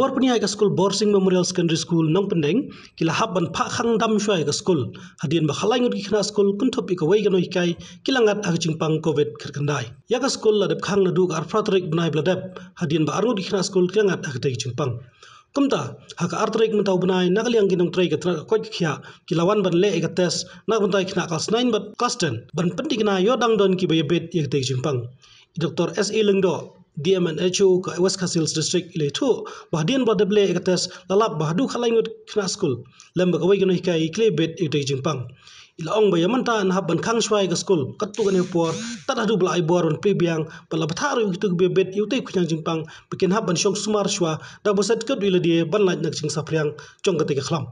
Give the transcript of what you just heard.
bor pni ai ka school borsing memorial secondary school nong pendeng kila haban ban pha khang dam shwai ka school hadin ba khalai ngur ki khna school kun thopi ka wai ganoi kilangat ag ching covid khir kandai ya ka school la dep khang na du ar phratrik bnai bla dep hadin ba arngur ki khna school kilangat ag tei ching kumta ha arthrik mentau bnai nagali ang ginong trai ka tra ko khia kilawan ban le ek tes nag bantai khna class 9 but custom ban pendik na yo dang don ki bayabet ek tei ching dr s e lingdo DMNHO ke West Kasils District ile tu bahdin ba deble ekatas lalap bahdu khalai ngut kna school lemba kawai gno hikai ikle bet ite jingpang ila ong ba yaman ta an haban khang swai ga school katu gane por tat adu blai bor on pe biang pala batharu be bet ute khunyang jingpang bikin haban shong sumar swa da bosat kadu ile die ban lajnak ching sapriang chong te ga khlam